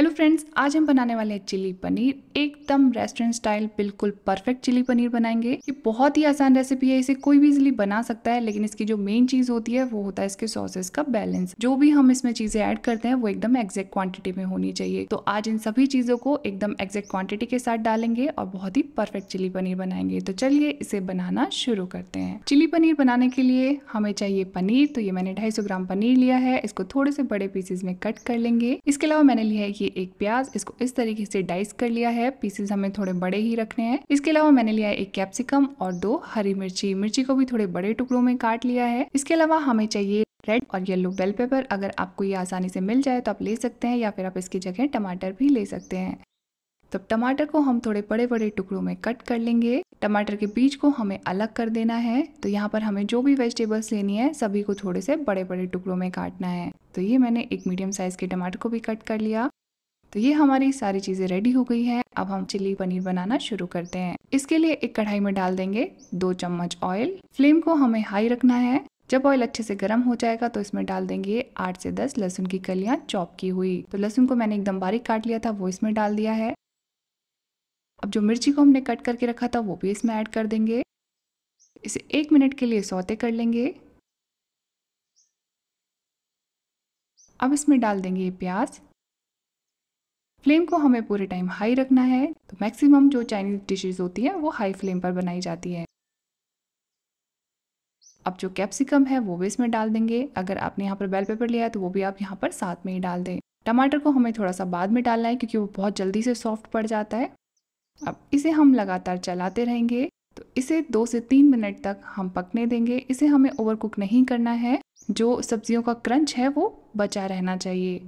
hello friends आज हम बनाने वाले हैं चिली पनीर एकदम रेस्टोरेंट स्टाइल बिल्कुल परफेक्ट चिली पनीर बनाएंगे ये बहुत ही आसान रेसिपी है इसे कोई भी इजिली बना सकता है लेकिन इसकी जो मेन चीज़ होती है वो होता है इसके सॉसेस का बैलेंस जो भी हम इसमें चीज़ें ऐड करते हैं वो एकदम एग्जैक्ट क्वांटिटी में होनी चाहिए तो आज इन सभी चीज़ों को एकदम एग्जैक्ट क्वांटिटी के साथ डालेंगे और बहुत ही परफेक्ट चिली पनीर बनाएंगे तो चलिए इसे बनाना शुरू करते हैं चिली पनीर बनाने के लिए हमें चाहिए पनीर तो ये मैंने ढाई ग्राम पनीर लिया है इसको थोड़े से बड़े पीसेज में कट कर लेंगे इसके अलावा मैंने लिया है ये लिए एक प्याज इसको इस तरीके से डाइस कर लिया है पीसेस हमें थोड़े बड़े ही रखने हैं इसके अलावा मैंने लिया है एक कैप्सिकम और दो हरी मिर्ची मिर्ची को भी थोड़े बड़े टुकड़ों में काट लिया है इसके अलावा हमें चाहिए रेड और येलो बेल पेपर अगर आपको ये आसानी से मिल जाए तो आप ले सकते हैं या फिर आप इसकी जगह टमाटर भी ले सकते हैं तो टमाटर को हम थोड़े बड़े बड़े टुकड़ों में कट कर लेंगे टमाटर के बीज को हमें अलग कर देना है तो यहाँ पर हमें जो भी वेजिटेबल्स लेनी है सभी को थोड़े से बड़े बड़े टुकड़ों में काटना है तो ये मैंने एक मीडियम साइज के टमाटर को भी कट कर लिया तो ये हमारी सारी चीज़ें रेडी हो गई है अब हम चिली पनीर बनाना शुरू करते हैं इसके लिए एक कढ़ाई में डाल देंगे दो चम्मच ऑयल फ्लेम को हमें हाई रखना है जब ऑयल अच्छे से गर्म हो जाएगा तो इसमें डाल देंगे आठ से दस लहसुन की कलियां चॉप की हुई तो लहसुन को मैंने एकदम बारीक काट लिया था वो इसमें डाल दिया है अब जो मिर्ची को हमने कट करके रखा था वो भी इसमें ऐड कर देंगे इसे एक मिनट के लिए सौते कर लेंगे अब इसमें डाल देंगे प्याज फ्लेम को हमें पूरे टाइम हाई रखना है तो मैक्सिमम जो चाइनीज़ डिशेज होती हैं वो हाई फ्लेम पर बनाई जाती है अब जो कैप्सिकम है वो भी इसमें डाल देंगे अगर आपने यहाँ पर बेल पेपर लिया है तो वो भी आप यहाँ पर साथ में ही डाल दें टमाटर को हमें थोड़ा सा बाद में डालना है क्योंकि वो बहुत जल्दी से सॉफ्ट पड़ जाता है अब इसे हम लगातार चलाते रहेंगे तो इसे दो से तीन मिनट तक हम पकने देंगे इसे हमें ओवर कुक नहीं करना है जो सब्जियों का क्रंच है वो बचा रहना चाहिए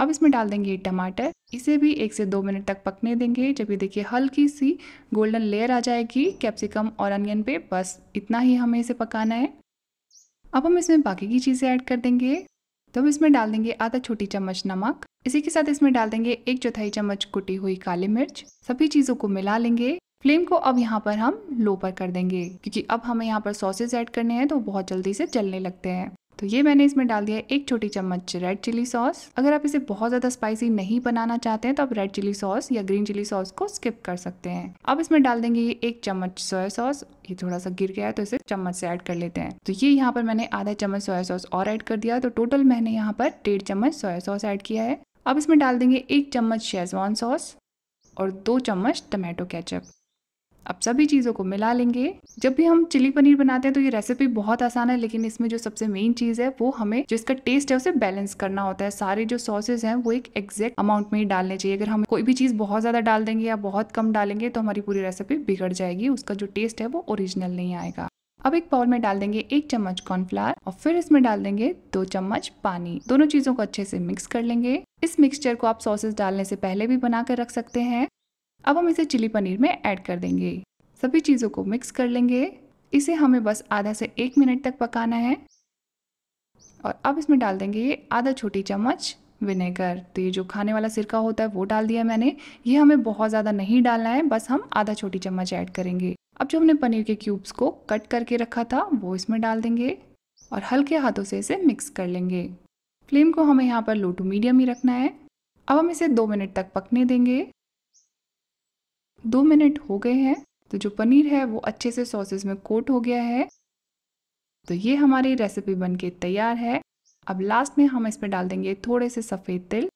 अब इसमें डाल देंगे टमाटर इसे भी एक से दो मिनट तक पकने देंगे जब ये देखिए हल्की सी गोल्डन लेयर आ जाएगी कैप्सिकम और अनियन पे बस इतना ही हमें इसे पकाना है अब हम इसमें बाकी की चीज़ें ऐड कर देंगे तो हम इसमें डाल देंगे आधा छोटी चम्मच नमक इसी के साथ इसमें डाल देंगे एक चौथाई चम्मच कुटी हुई काली मिर्च सभी चीज़ों को मिला लेंगे फ्लेम को अब यहाँ पर हम लो पर कर देंगे क्योंकि अब हमें यहाँ पर सॉसेज ऐड करने हैं तो बहुत जल्दी से जलने लगते हैं तो ये मैंने इसमें डाल दिया है एक छोटी चम्मच रेड चिली सॉस अगर आप इसे बहुत ज़्यादा स्पाइसी नहीं बनाना चाहते हैं तो आप रेड चिली सॉस या ग्रीन चिली सॉस को स्किप कर सकते हैं अब इसमें डाल देंगे ये एक चम्मच सोया सॉस ये थोड़ा सा गिर गया है तो इसे चम्मच से ऐड कर लेते हैं तो ये यहाँ पर मैंने आधा चम्मच सोया सॉस और ऐड कर दिया तो टोटल मैंने यहाँ पर डेढ़ चम्मच सोया सॉस ऐड किया है अब इसमें डाल देंगे एक चम्मच शेजवान सॉस और दो चम्मच टमाटो केचप अब सभी चीज़ों को मिला लेंगे जब भी हम चिली पनीर बनाते हैं तो ये रेसिपी बहुत आसान है लेकिन इसमें जो सबसे मेन चीज़ है वो हमें जो इसका टेस्ट है उसे बैलेंस करना होता है सारे जो सॉसेज हैं वो एक एग्जैक्ट अमाउंट में ही डालने चाहिए अगर हम कोई भी चीज़ बहुत ज़्यादा डाल देंगे या बहुत कम डालेंगे तो हमारी पूरी रेसिपी बिगड़ जाएगी उसका जो टेस्ट है वो ओरिजिनल नहीं आएगा अब एक बाउल में डाल देंगे एक चम्मच कॉर्नफ्लावर और फिर इसमें डाल देंगे दो चम्मच पानी दोनों चीजों को अच्छे से मिक्स कर लेंगे इस मिक्सचर को आप सॉसेस डालने से पहले भी बनाकर रख सकते हैं अब हम इसे चिली पनीर में ऐड कर देंगे सभी चीज़ों को मिक्स कर लेंगे इसे हमें बस आधा से एक मिनट तक पकाना है और अब इसमें डाल देंगे ये आधा छोटी चम्मच विनेगर तो ये जो खाने वाला सिरका होता है वो डाल दिया मैंने ये हमें बहुत ज़्यादा नहीं डालना है बस हम आधा छोटी चम्मच ऐड करेंगे अब जो हमने पनीर के क्यूब्स को कट करके रखा था वो इसमें डाल देंगे और हल्के हाथों से इसे मिक्स कर लेंगे फ्लेम को हमें यहाँ पर लो टू मीडियम ही रखना है अब हम इसे दो मिनट तक पकने देंगे दो मिनट हो गए हैं तो जो पनीर है वो अच्छे से सॉसेस में कोट हो गया है तो ये हमारी रेसिपी बनके तैयार है अब लास्ट में हम इसमें डाल देंगे थोड़े से सफ़ेद तिल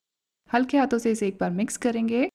हल्के हाथों से इसे एक बार मिक्स करेंगे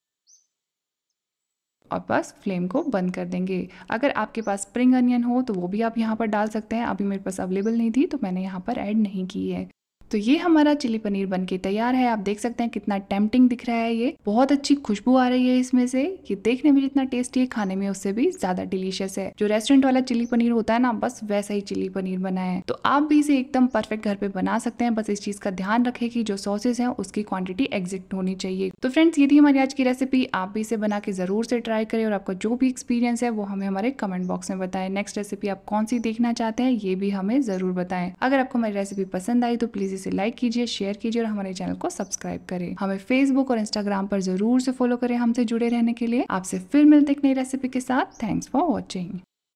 और बस फ्लेम को बंद कर देंगे अगर आपके पास स्प्रिंग अनियन हो तो वो भी आप यहाँ पर डाल सकते हैं अभी मेरे पास अवेलेबल नहीं थी तो मैंने यहाँ पर ऐड नहीं की है तो ये हमारा चिली पनीर बन के तैयार है आप देख सकते हैं कितना टेम्पटिंग दिख रहा है ये बहुत अच्छी खुशबू आ रही है इसमें से ये देखने में जितना टेस्टी है खाने में उससे भी ज्यादा डिलीशियस है जो रेस्टोरेंट वाला चिली पनीर होता है ना बस वैसा ही चिली पनीर बना है तो आप भी इसे एकदम परफेक्ट घर पे बना सकते हैं बस इस चीज का ध्यान रखे की जो सॉसेस है उसकी क्वांटिटी एग्जैक्ट होनी चाहिए तो फ्रेंड्स ये थी हमारी आज की रेसिपी आप भी इसे बना के जरूर से ट्राई करें और आपका जो भी एक्सपीरियंस है वो हमें हमारे कमेंट बॉक्स में बताए नेक्स्ट रेसिपी आप कौन सी देखना चाहते हैं ये भी हमें जरूर बताएं अगर आपको हमारी रेसिपी पसंद आई तो प्लीज इसे लाइक कीजिए शेयर कीजिए और हमारे चैनल को सब्सक्राइब करें हमें फेसबुक और इंस्टाग्राम पर जरूर से फॉलो करें हमसे जुड़े रहने के लिए आपसे फिर मिलते एक नई रेसिपी के साथ थैंक्स फॉर वॉचिंग